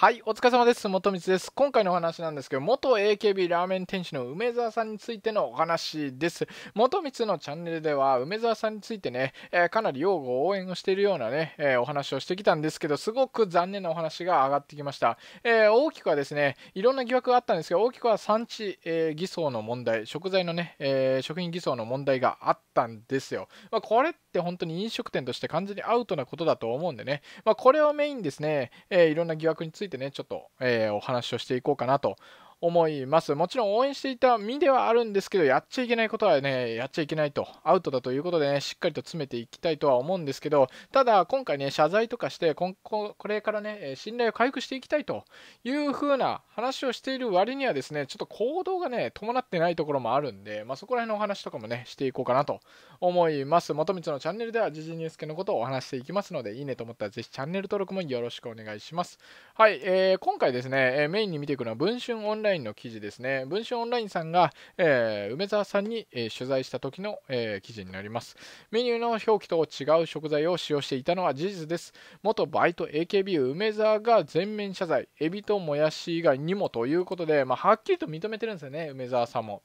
はい、お疲れ様です。元光です。今回のお話なんですけど、元 AKB ラーメン店主の梅沢さんについてのお話です。元光のチャンネルでは、梅沢さんについてね、えー、かなり擁護応援をしているようなね、えー、お話をしてきたんですけど、すごく残念なお話が上がってきました。えー、大きくはですね、いろんな疑惑があったんですけど、大きくは産地、え偽装の問題、食材のね、え食品偽装の問題があったんですよ。まあ、これって本当に飲食店として完全にアウトなことだと思うんでね、まあ、これをメインですね、えいろんな疑惑についてついてね、ちょっと、えー、お話をしていこうかなと思います。もちろん応援していた身ではあるんですけど、やっちゃいけないことはね、やっちゃいけないと、アウトだということでね、しっかりと詰めていきたいとは思うんですけど、ただ、今回ね、謝罪とかして、ここれからね、信頼を回復していきたいというふうな話をしている割にはですね、ちょっと行動がね、伴ってないところもあるんで、まあ、そこら辺のお話とかもね、していこうかなと思います。元光のチャンネルでは、時事ニュース系のことをお話していきますので、いいねと思ったら、ぜひチャンネル登録もよろしくお願いします。はい、えー、今回ですね、メインに見ていくのは、文春オンラインラインの記事ですね。文春オンラインさんが、えー、梅沢さんに、えー、取材した時の、えー、記事になります。メニューの表記と違う食材を使用していたのは事実です。元バイト AKB 梅沢が全面謝罪。エビともやし以外にもということで、まあ、はっきりと認めてるんですよね、梅沢さんも。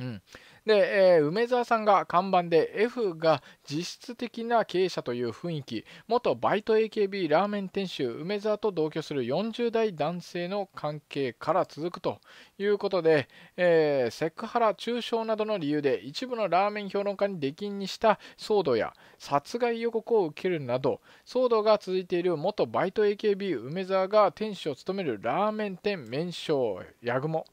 うん、で、えー、梅沢さんが看板で F が実質的な経営者という雰囲気元バイト AKB ラーメン店主梅沢と同居する40代男性の関係から続くということで、えー、セクハラ中傷などの理由で一部のラーメン評論家に出禁にした騒動や殺害予告を受けるなど騒動が続いている元バイト AKB 梅沢が店主を務めるラーメン店麺匠八雲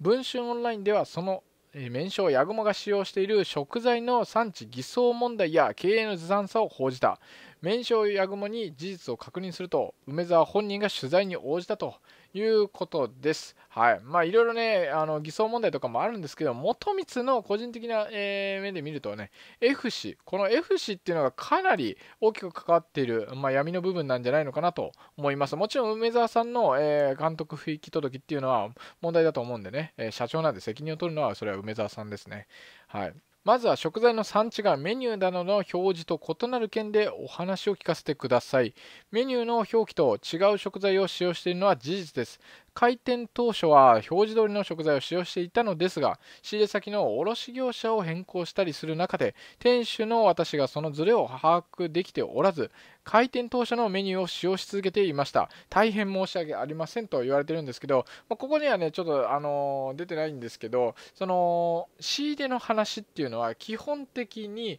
文春オンラインではその麺匠ヤグモが使用している食材の産地偽装問題や経営のずさんさを報じた麺匠ヤグモに事実を確認すると梅沢本人が取材に応じたということです。はい。まあ、いろいろね、あの偽装問題とかもあるんですけど、元光の個人的な、えー、目で見るとね、F 氏、この F 氏っていうのがかなり大きく関わっている、まあ、闇の部分なんじゃないのかなと思います。もちろん、梅沢さんの、えー、監督不行き届きっていうのは問題だと思うんでね、えー、社長なんで責任を取るのは、それは梅沢さんですね。はい。まずは食材の産地がメニューなどの表示と異なる件でお話を聞かせてくださいメニューの表記と違う食材を使用しているのは事実です開店当初は表示通りの食材を使用していたのですが仕入れ先の卸業者を変更したりする中で店主の私がそのズレを把握できておらず開店当初のメニューを使用し続けていました大変申し訳ありませんと言われてるんですけど、まあ、ここにはねちょっとあのー、出てないんですけどその仕入れの話っていうのは基本的に、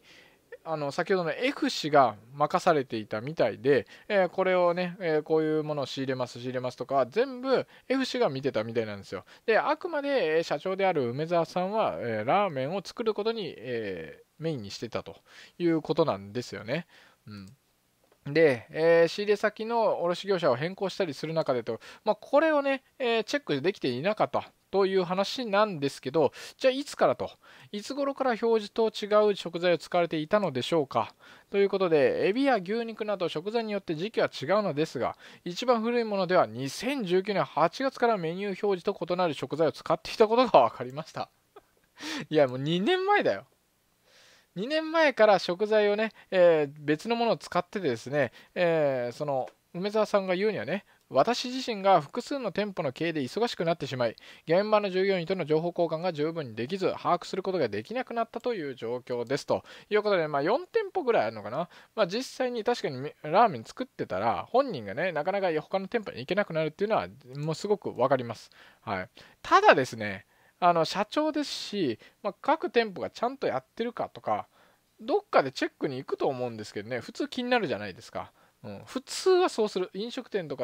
あの先ほどの F 氏が任されていたみたいで、えー、これをね、えー、こういうものを仕入れます仕入れますとか全部 F 氏が見てたみたいなんですよであくまで社長である梅沢さんは、えー、ラーメンを作ることに、えメインにしてたということなんですよね、うんで、えー、仕入れ先の卸業者を変更したりする中でと、まあ、これをね、えー、チェックできていなかったという話なんですけど、じゃあいつからと、いつ頃から表示と違う食材を使われていたのでしょうかということで、エビや牛肉など食材によって時期は違うのですが、一番古いものでは2019年8月からメニュー表示と異なる食材を使っていたことが分かりました。いや、もう2年前だよ。2年前から食材をね、えー、別のものを使ってですね、えー、その梅沢さんが言うにはね私自身が複数の店舗の経営で忙しくなってしまい現場の従業員との情報交換が十分にできず把握することができなくなったという状況ですということで、まあ、4店舗ぐらいあるのかな、まあ、実際に確かにラーメン作ってたら本人がねなかなか他の店舗に行けなくなるっていうのはもうすごく分かります、はい、ただですねあの社長ですし、まあ、各店舗がちゃんとやってるかとかどっかでチェックに行くと思うんですけどね普通気になるじゃないですかうん、普通はそうする飲食店とか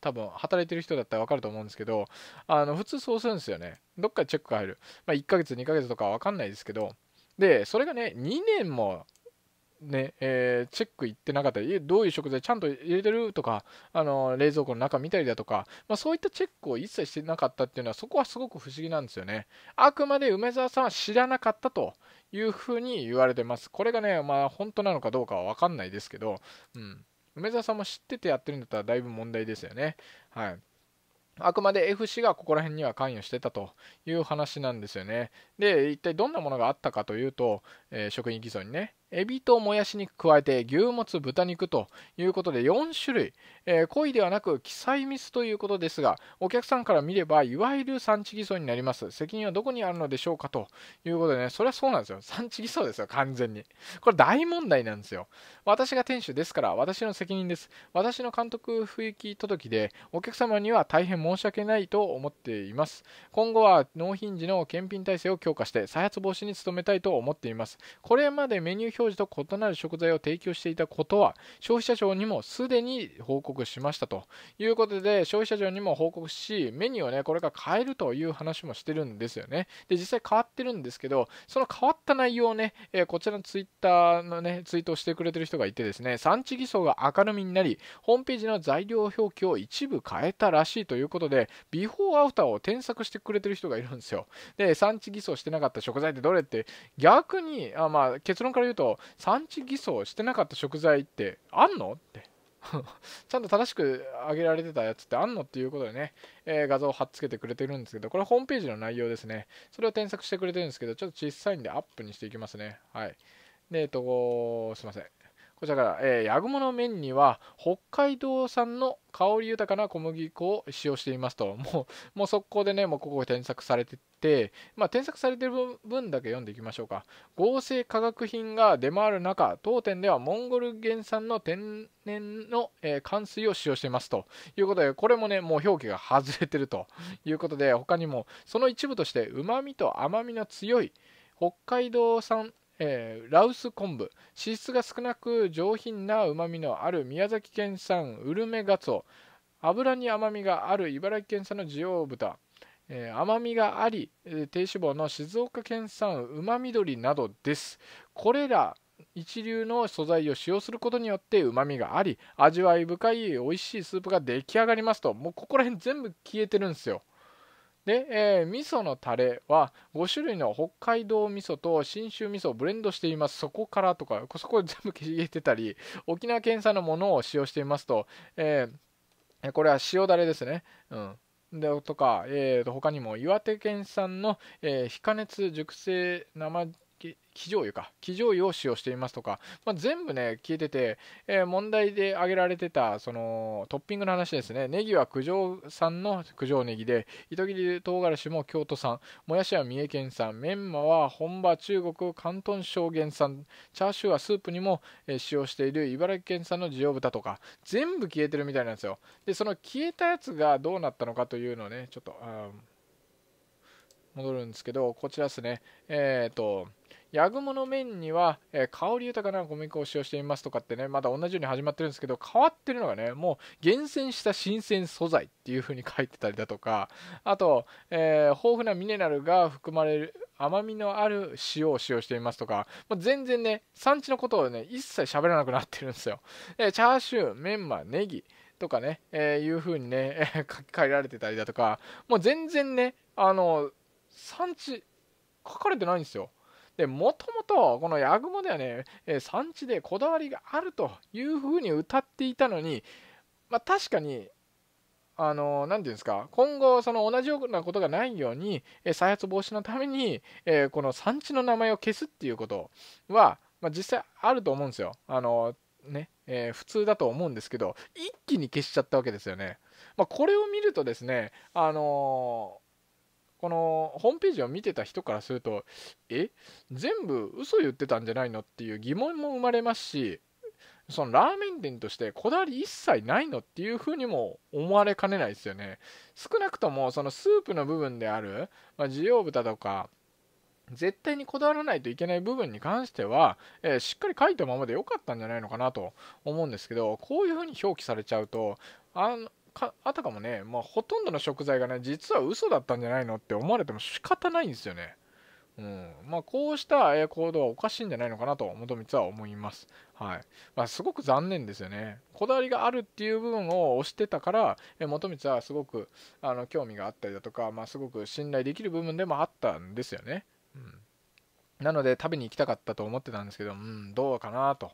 多分働いてる人だったら分かると思うんですけどあの普通そうするんですよねどっかチェックが入る、まあ、1ヶ月2ヶ月とか分かんないですけどでそれがね2年もねえー、チェック行ってなかったり、どういう食材ちゃんと入れてるとか、あの冷蔵庫の中見たりだとか、まあ、そういったチェックを一切してなかったっていうのは、そこはすごく不思議なんですよね。あくまで梅沢さんは知らなかったというふうに言われてます。これがね、まあ、本当なのかどうかは分かんないですけど、うん。梅沢さんも知っててやってるんだったらだいぶ問題ですよね。はい。あくまで F 氏がここら辺には関与してたという話なんですよね。で、一体どんなものがあったかというと、えー、職員偽装にね、エビともやしに加えて牛もつ豚肉ということで4種類、えー、ではなく記載ミスということですがお客さんから見ればいわゆる産地偽装になります責任はどこにあるのでしょうかということでねそれはそうなんですよ産地偽装ですよ完全にこれ大問題なんですよ私が店主ですから私の責任です私の監督不行き届きでお客様には大変申し訳ないと思っています今後は納品時の検品体制を強化して再発防止に努めたいと思っていますこれまでメニュー表表示と異なる食材を提供していたことは消費者庁にもすでに報告しましたということで消費者庁にも報告しメニューをねこれから変えるという話もしてるんですよねで実際変わってるんですけどその変わった内容をね、えー、こちらのツイッターのねツイートをしてくれてる人がいてですね産地偽装が明るみになりホームページの材料表記を一部変えたらしいということでビフォーアフターを添削してくれてる人がいるんですよで産地偽装してなかった食材ってどれって逆にあまあ結論から言うと産地偽装してなかった食材ってあんのって ちゃんと正しく上げられてたやつってあんのっていうことでね、えー、画像を貼っつけてくれてるんですけど、これホームページの内容ですね。それを添削してくれてるんですけど、ちょっと小さいんでアップにしていきますね。はい。で、えっと、すいません。こちらから、えー、ヤグモの麺には北海道産の香り豊かな小麦粉を使用していますと、もう、もう速攻でね、もうここ添削されてて、まあ、添削されてる分だけ読んでいきましょうか。合成化学品が出回る中、当店ではモンゴル原産の天然の、えー、乾水を使用していますということで、これもね、もう表記が外れてるということで、他にも、その一部として、うまみと甘みの強い、北海道産えー、ラウス昆布脂質が少なく上品なうまみのある宮崎県産ウルメガツオ油に甘みがある茨城県産の滋養豚、えー、甘みがあり、え低脂肪の静岡県産うまみ鶏などですこれら一流の素材を使用することによってうまみがあり味わい深い美味しいスープが出来上がりますともうここら辺全部消えてるんですよで、えー、味噌のタレは5種類の北海道味噌と信州味噌をブレンドしています。そこからとか、そこで全部消えてたり、沖縄県産のものを使用していますと、えー、これは塩だれですね。うん。でとか、えー、と他にも岩手県産の、えー、非加熱熟成生気乗油か、気乗油を使用していますとか、まあ、全部ね、消えてて、えー、問題で挙げられてた、その、トッピングの話ですね。ネギは九条産の九条ネギで、糸切り唐辛子も京都産、もやしは三重県産、メンマは本場中国広東省原産、チャーシューはスープにも、えー、使用している茨城県産の地豚とか、全部消えてるみたいなんですよ。で、その消えたやつがどうなったのかというのをね、ちょっと、戻るんですけど、こちらですね。えっ、ー、と、ヤグモの麺には、えー、香り豊かな小麦粉を使用していますとかってね、まだ同じように始まってるんですけど、変わってるのがね、もう厳選した新鮮素材っていう風に書いてたりだとか、あと、えー、豊富なミネラルが含まれる、甘みのある塩を使用していますとか、まあ、全然ね、産地のことをね、一切喋らなくなってるんですよ。えチャーシュー、メンマ、ネギ、とかね、えー、いう風にね、えー、書き換えられてたりだとか、もう全然ね、あの、産地書かれてないんですよ。で、もともと、この八雲ではね、産地でこだわりがあるというふうに歌っていたのに、まあ、確かに、あの、なていうんですか、今後、その同じようなことがないように、再発防止のために、この産地の名前を消すっていうことは、まあ、実際あると思うんですよ。あの、ね、えー、普通だと思うんですけど、一気に消しちゃったわけですよね。まあ、これを見るとですね、あのこのホームページを見てた人からするとえ全部嘘言ってたんじゃないのっていう疑問も生まれますしそのラーメン店としてこだわり一切ないのっていうふうにも思われかねないですよね少なくともそのスープの部分である、まあ、需要豚とか絶対にこだわらないといけない部分に関しては、えー、しっかり書いたままで良かったんじゃないのかなと思うんですけどこういうふうに表記されちゃうとあのかあたかもね、まあ、ほとんどの食材がね実は嘘だったんじゃないのって思われても仕方ないんですよね。うん、まあこうした行動はおかしいんじゃないのかなと元光は思います。はいまあ、すごく残念ですよね。こだわりがあるっていう部分を押してたから元光はすごくあの興味があったりだとか、まあ、すごく信頼できる部分でもあったんですよね。うんなので食べに行きたかったと思ってたんですけど、うん、どうかなと、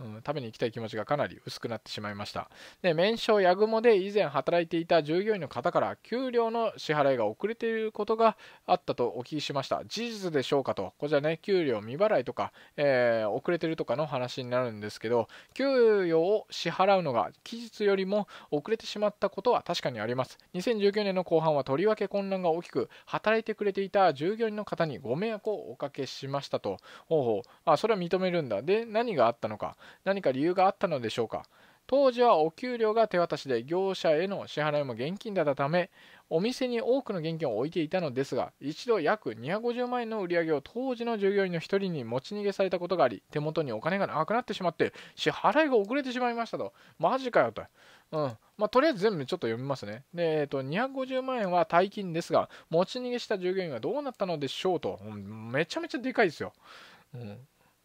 うん、食べに行きたい気持ちがかなり薄くなってしまいました。で、麺匠や雲で以前働いていた従業員の方から給料の支払いが遅れていることがあったとお聞きしました。事実でしょうかと、こちらね、給料未払いとか、えー、遅れてるとかの話になるんですけど、給与を支払うのが期日よりも遅れてしまったことは確かにあります。2019年の後半はとりわけ混乱が大きく、働いてくれていた従業員の方にご迷惑をおかけしましたと。ほうほう。あ、それは認めるんだ。で、何があったのか。何か理由があったのでしょうか。当時はお給料が手渡しで業者への支払いも現金だったためお店に多くの現金を置いていたのですが一度約250万円の売り上げを当時の従業員の1人に持ち逃げされたことがあり手元にお金がなくなってしまって支払いが遅れてしまいましたとマジかよと。うんまあ、とりあえず全部ちょっと読みますね。で、えー、と250万円は大金ですが、持ち逃げした従業員はどうなったのでしょうと、めちゃめちゃでかいですよ。うん、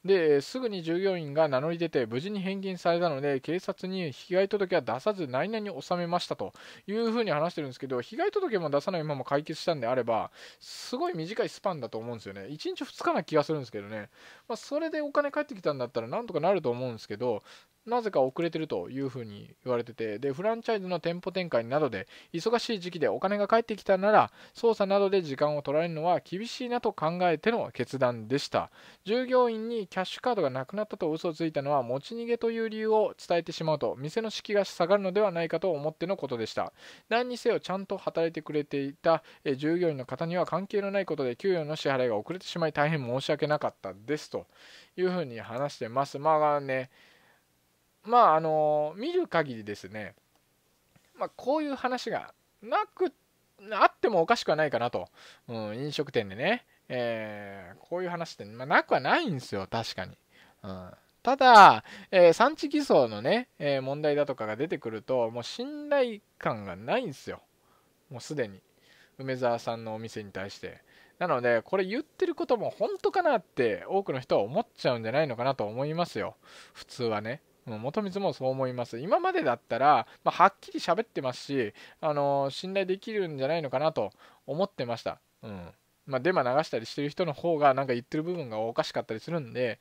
ですぐに従業員が名乗り出て無事に返金されたので警察に被害届は出さず内々に納めましたというふうに話してるんですけど被害届も出さないまま解決したんであればすごい短いスパンだと思うんですよね1日2日な気がするんですけどね、まあ、それでお金返ってきたんだったらなんとかなると思うんですけどなぜか遅れてるというふうに言われてて、で、フランチャイズの店舗展開などで、忙しい時期でお金が返ってきたなら、操作などで時間を取られるのは厳しいなと考えての決断でした。従業員にキャッシュカードがなくなったと嘘をついたのは、持ち逃げという理由を伝えてしまうと、店の士気が下がるのではないかと思ってのことでした。何にせよ、ちゃんと働いてくれていた従業員の方には関係のないことで、給与の支払いが遅れてしまい、大変申し訳なかったですというふうに話してます。まあね、まああの見る限りですね、まあ、こういう話がなくあってもおかしくはないかなと、うん、飲食店でね、えー、こういう話って、まあ、なくはないんですよ確かに、うん、ただ、えー、産地偽装のね、えー、問題だとかが出てくるともう信頼感がないんですよもうすでに梅沢さんのお店に対してなので、これ言ってることも本当かなって多くの人は思っちゃうんじゃないのかなと思いますよ。普通はね。元光もそう思います。今までだったら、まあ、はっきり喋ってますし、あの信頼できるんじゃないのかなと思ってました。うん。まあ、デマ流したりしてる人の方が、なんか言ってる部分がおかしかったりするんで、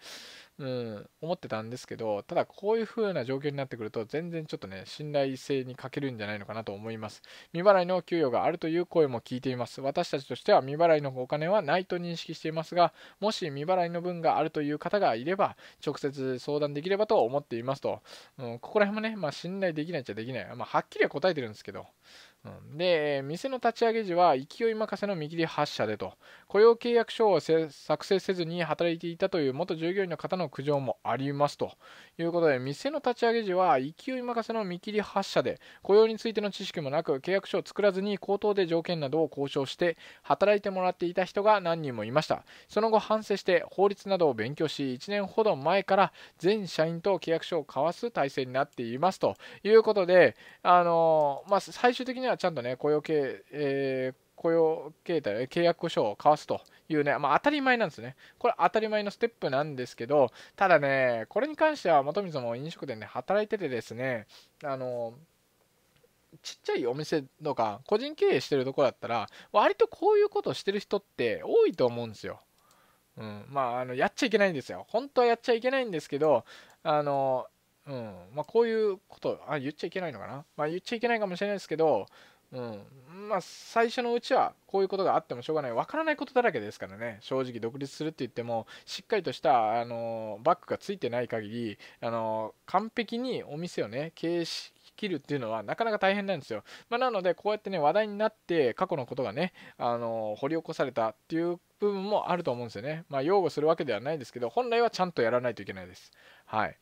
うん、思ってたんですけど、ただこういう風な状況になってくると、全然ちょっとね、信頼性に欠けるんじゃないのかなと思います。未払いの給与があるという声も聞いています。私たちとしては未払いのお金はないと認識していますが、もし未払いの分があるという方がいれば、直接相談できればと思っていますと、うん、ここら辺もね、まあ、信頼できないっちゃできない。まあ、はっきりは答えてるんですけど、で、店の立ち上げ時は勢い任せの見切り発車でと、雇用契約書を作成せずに働いていたという元従業員の方の苦情もありますということで、店の立ち上げ時は勢い任せの見切り発車で、雇用についての知識もなく、契約書を作らずに口頭で条件などを交渉して、働いてもらっていた人が何人もいました。その後反省して、法律などを勉強し、1年ほど前から全社員と契約書を交わす体制になっていますということで、あのまあ、最終的にははちゃんとね、雇用形、えー、雇用形態、契約書を交わすというね、まあ、当たり前なんですね。これ当たり前のステップなんですけど、ただね、これに関しては元水も飲食店で働いててですね、あの、ちっちゃいお店とか、個人経営してるとこだったら、割とこういうことをしてる人って多いと思うんですよ。うん、まあ、あの、やっちゃいけないんですよ。本当はやっちゃいけないんですけど、あの、うんまあ、こういうことあ言っちゃいけないのかな、まあ、言っちゃいけないかもしれないですけど、うんまあ、最初のうちはこういうことがあってもしょうがない分からないことだらけですからね正直独立するって言ってもしっかりとしたあのバッグがついてない限りあの完璧にお店をね経営し切るっていうのはなかなか大変なんですよ、まあ、なのでこうやってね話題になって過去のことがねあの掘り起こされたっていう部分もあると思うんですよねまあ擁護するわけではないですけど本来はちゃんとやらないといけないですはい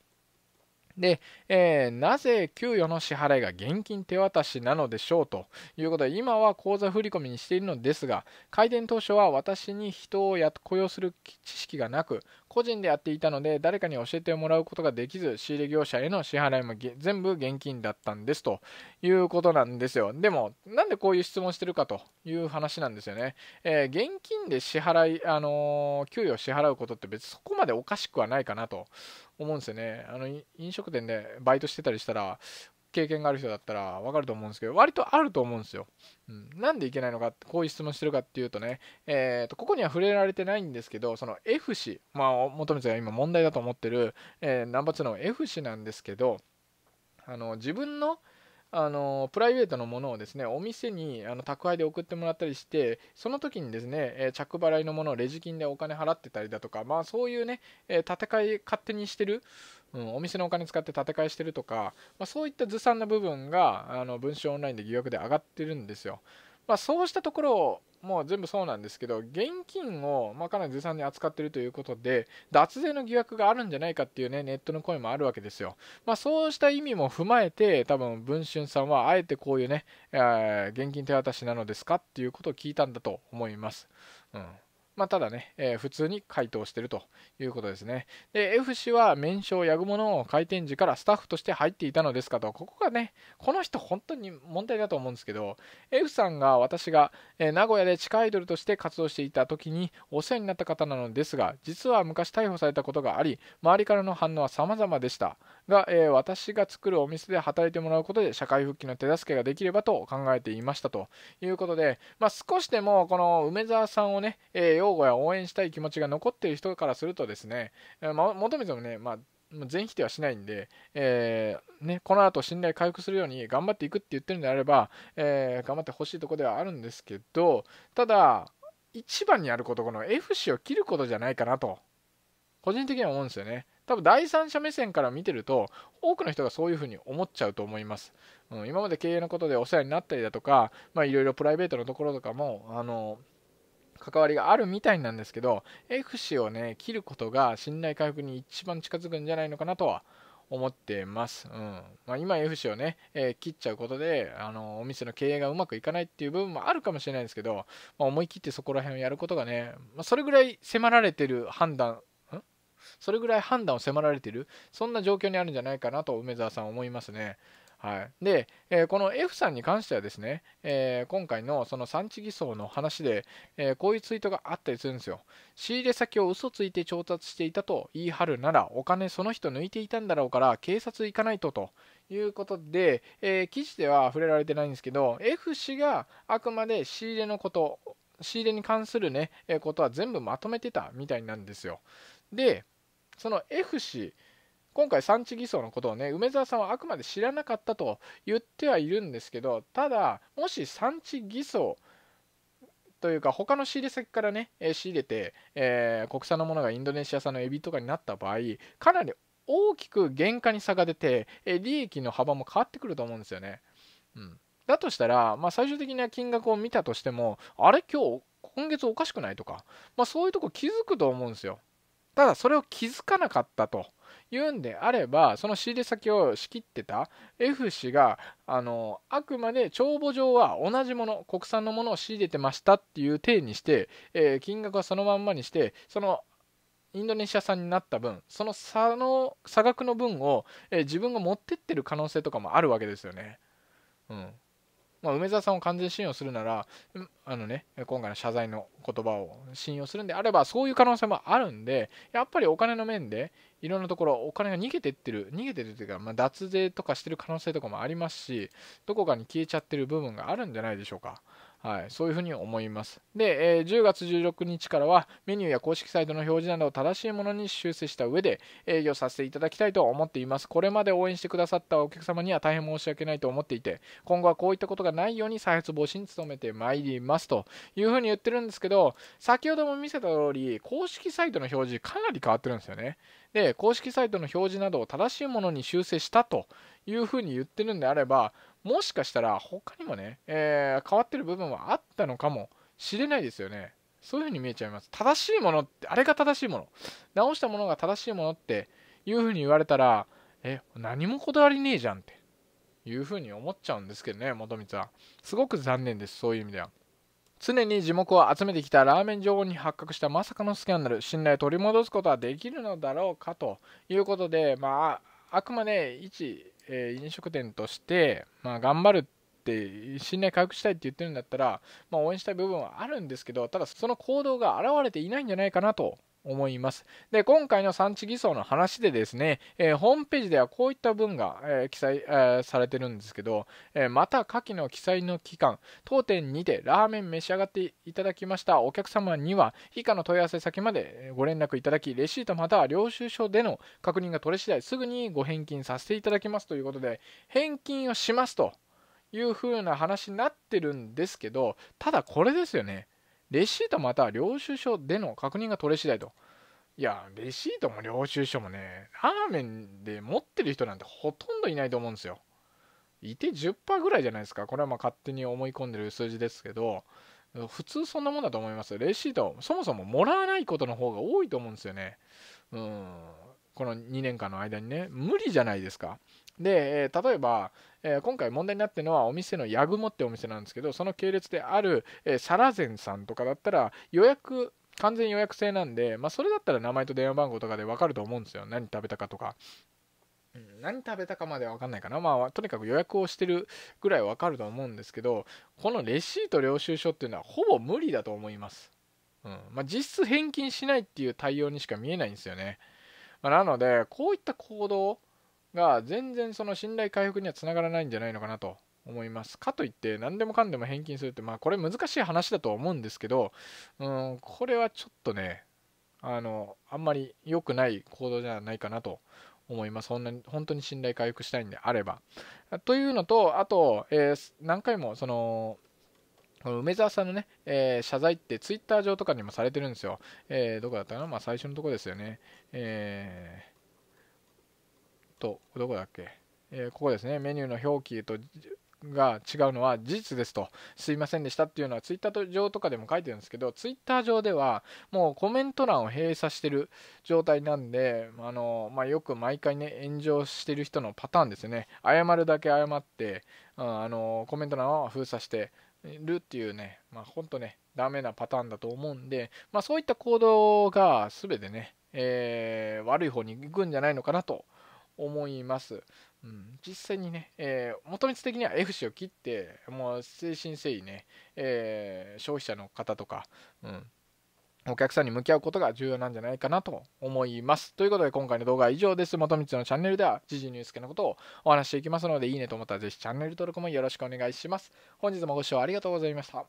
で、えー、なぜ給与の支払いが現金手渡しなのでしょうということで、今は口座振込にしているのですが、開店当初は私に人を雇用する知識がなく、個人でやっていたので誰かに教えてもらうことができず仕入れ業者への支払いも全部現金だったんですということなんですよでもなんでこういう質問してるかという話なんですよね、えー、現金で支払い、あのー、給与を支払うことって別にそこまでおかしくはないかなと思うんですよねあの飲食店でバイトしてたりしたら経験がある人だったらわかると思うんですけど、割とあると思うんですよ。うん、なんでいけないのかって、こういう質問してるかっていうとね、えー、とここには触れられてないんですけど、その F 氏、まあ、求めは今問題だと思ってる、えー、ナンバー2の F 氏なんですけど、あの自分のあのプライベートのものをですねお店にあの宅配で送ってもらったりしてその時にですね、えー、着払いのものをレジ金でお金払ってたりだとかまあそういうね、えー、戦い勝手にしてるうん、お店のお金使って建て替えしてるとか、まあ、そういったずさんな部分があの文春オンラインで疑惑で上がってるんですよ。まあ、そうしたところをもう全部そうなんですけど現金をまかなりずさんに扱ってるということで脱税の疑惑があるんじゃないかっていうねネットの声もあるわけですよ、まあ、そうした意味も踏まえて多分文春さんはあえてこういうね、え現金手渡しなのですかっていうことを聞いたんだと思います、うんまあ、ただね、えー、普通に回答してるということですね。で、F 氏は麺をやぐものを開店時からスタッフとして入っていたのですかと、ここがね、この人本当に問題だと思うんですけど、F さんが私が、えー、名古屋で地下アイドルとして活動していた時にお世話になった方なのですが、実は昔逮捕されたことがあり、周りからの反応は様々でした。が、えー、私が作るお店で働いてもらうことで社会復帰の手助けができればと考えていましたということで、まあ、少しでもこの梅沢さんをね、えー、擁護や応援したい気持ちが残っている人からするとですね、えー、ま、求めてもね、まあ全否定はしないんで、えー、ね、この後信頼回復するように頑張っていくって言ってるんであれば、えー、頑張ってほしいとこではあるんですけどただ一番にあることこの F 氏を切ることじゃないかなと個人的には思うんですよね多分第三者目線から見てると多くの人がそういうふうに思っちゃうと思います、うん、今まで経営のことでお世話になったりだとかいろいろプライベートのところとかもあの関わりがあるみたいなんですけど F 氏をね切ることが信頼回復に一番近づくんじゃないのかなとは思ってます。うんまあ、今 F 氏をね、えー、切っちゃうことであのお店の経営がうまくいかないっていう部分もあるかもしれないですけど、まあ、思い切ってそこら辺をやることがね、まあ、それぐらい迫られてる判断それぐらい判断を迫られてるそんな状況にあるんじゃないかなと梅沢さん思いますね。はい、で、えー、この F さんに関してはですね、えー、今回のその産地偽装の話で、えー、こういうツイートがあったりするんですよ。仕入れ先を嘘ついて調達していたと言い張るなら、お金その人抜いていたんだろうから、警察行かないとということで、え記事では触れられてないんですけど、F 氏があくまで仕入れのこと、仕入れに関するね、えことは全部まとめてたみたいなんですよ。で、その F 氏今回産地偽装のことをね梅沢さんはあくまで知らなかったと言ってはいるんですけどただもし産地偽装というか他の仕入れ先からね仕入れて、えー、国産のものがインドネシア産のエビとかになった場合かなり大きく原価に差が出て利益の幅も変わってくると思うんですよね。うん、だとしたら、まあ、最終的な金額を見たとしてもあれ今日今月おかしくないとか、まあ、そういうとこ気づくと思うんですよ。ただそれを気づかなかったと。言うんであればその仕入れ先を仕切ってた F 氏があのあくまで帳簿上は同じもの国産のものを仕入れてましたっていう体にして、えー、金額はそのまんまにしてそのインドネシア産になった分その差の差額の分を、えー、自分が持ってってる可能性とかもあるわけですよね。うん、まあ、梅沢さんを完全信用するなら、あのね、今回の謝罪の言葉を信用するんであれば、そういう可能性もあるんで、やっぱりお金の面で、いろんなところ、お金が逃げてってる、逃げてるというか、まあ、脱税とかしてる可能性とかもありますし、どこかに消えちゃってる部分があるんじゃないでしょうか。はい、そういうふうに思います。で、えー、10月16日からはメニューや公式サイトの表示などを正しいものに修正した上で営業させていただきたいと思っています。これまで応援してくださったお客様には大変申し訳ないと思っていて、今後はこういったことがないように再発防止に努めてまいりますというふうに言ってるんですけど、先ほども見せた通り、公式サイトの表示かなり変わってるんですよね。で、公式サイトの表示などを正しいものに修正したというふうに言ってるんであれば、もしかしたら他にもね、えー、変わってる部分はあったのかもしれないですよね。そういう風に見えちゃいます。正しいものって、あれが正しいもの。直したものが正しいものっていう風に言われたら、え、何もこだわりねえじゃんっていう風に思っちゃうんですけどね、元光は。すごく残念です、そういう意味では。常に地目を集めてきたラーメン女王に発覚したまさかのスキャンダル信頼を取り戻すことはできるのだろうかということでまああくまで一えー、飲食店として、まあ、頑張るって信頼回復したいって言ってるんだったら、まあ、応援したい部分はあるんですけどただその行動が現れていないんじゃないかなと思います。で、今回の産地偽装の話でですね、えー、ホームページではこういった文が、えー、記載、えー、されてるんですけど、えまた下記の記載の期間、当店にてラーメン召し上がっていただきましたお客様には、以下の問い合わせ先までご連絡いただき、レシートまたは領収書での確認が取れ次第、すぐにご返金させていただきますということで、返金をしますというふうな話になってるんですけど、ただこれですよね。レシートまたは領収書での確認が取れ次第と。いや、レシートも領収書もね、ラーメンで持ってる人なんてほとんどいないと思うんですよ。いて10%ぐらいじゃないですか。これはまあ勝手に思い込んでる数字ですけど、普通そんなもんだと思います。レシート、そもそももらわないことの方が多いと思うんですよね。うん。この2年間の間にね、無理じゃないですか。で、例えば、えー、今回問題になってるのはお店のヤグモってお店なんですけどその系列である、えー、サラゼンさんとかだったら予約完全予約制なんで、まあ、それだったら名前と電話番号とかで分かると思うんですよ何食べたかとか。何食べたかまでは分かんないかな。まあ、とにかく予約をしてるぐらい分かると思うんですけど、このレシート領収書っていうのはほぼ無理だと思います。うんまあ、実質返金しないっていう対応にしか見えないんですよね。まあ、なので、こういった行動、が全然その信頼回復にはつながらないんじゃないのかなと思います。かといって何でもかんでも返金するってまあこれ難しい話だと思うんですけど、うん、これはちょっとねあのあんまり良くない行動じゃないかなと思います。そんなに本当に信頼回復したいんであれば。というのとあと、えー、何回もその梅沢さんのね、えー、謝罪ってツイッター上とかにもされてるんですよ。えー、どこだったかなまあ最初のとこですよね。えーと、どこだっけ、えー、ここですね、メニューの表記とが違うのは事実ですと、すいませんでしたっていうのはツイッター上とかでも書いてるんですけど、ツイッター上ではもうコメント欄を閉鎖してる状態なんで、あのまあ、よく毎回ね、炎上してる人のパターンですね、謝るだけ謝って、あのコメント欄を封鎖して、るっていうね、まあ、ほんとね、ダメなパターンだと思うんで、まあ、そういった行動が全てね、えー、悪い方に行くんじゃないのかなと思います。うん、実際にね、えー、元光的には F 氏を切って、もう誠心誠意ね、えー、消費者の方とか、うん、お客さんに向き合うことが重要なんじゃないかなと思います。ということで今回の動画は以上です。元光のチャンネルでは時事ニュース系のことをお話していきますので、いいねと思ったらぜひチャンネル登録もよろしくお願いします。本日もご視聴ありがとうございました。